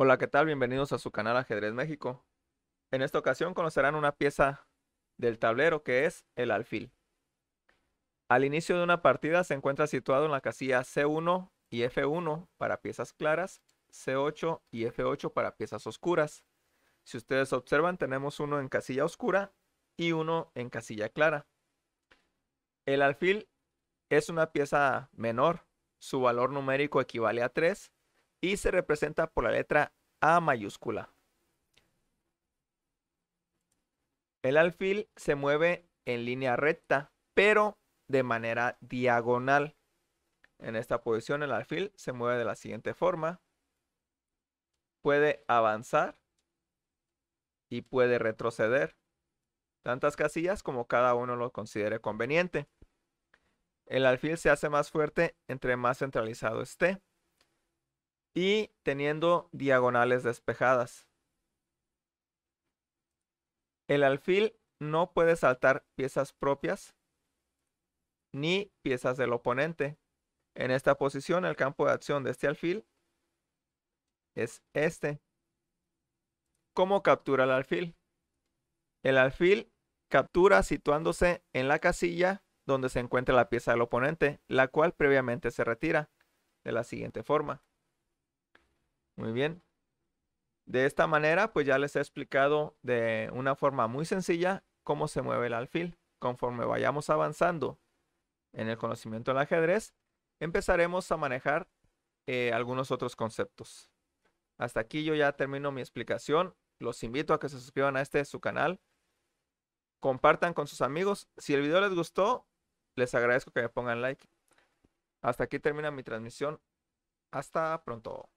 Hola, ¿qué tal? Bienvenidos a su canal Ajedrez México. En esta ocasión conocerán una pieza del tablero que es el alfil. Al inicio de una partida se encuentra situado en la casilla C1 y F1 para piezas claras, C8 y F8 para piezas oscuras. Si ustedes observan tenemos uno en casilla oscura y uno en casilla clara. El alfil es una pieza menor, su valor numérico equivale a 3 y se representa por la letra A mayúscula. El alfil se mueve en línea recta, pero de manera diagonal. En esta posición el alfil se mueve de la siguiente forma. Puede avanzar y puede retroceder. Tantas casillas como cada uno lo considere conveniente. El alfil se hace más fuerte entre más centralizado esté y teniendo diagonales despejadas. El alfil no puede saltar piezas propias ni piezas del oponente. En esta posición el campo de acción de este alfil es este. ¿Cómo captura el alfil? El alfil captura situándose en la casilla donde se encuentra la pieza del oponente, la cual previamente se retira de la siguiente forma. Muy bien. De esta manera, pues ya les he explicado de una forma muy sencilla cómo se mueve el alfil. Conforme vayamos avanzando en el conocimiento del ajedrez, empezaremos a manejar eh, algunos otros conceptos. Hasta aquí yo ya termino mi explicación. Los invito a que se suscriban a este su canal. Compartan con sus amigos. Si el video les gustó, les agradezco que me pongan like. Hasta aquí termina mi transmisión. Hasta pronto.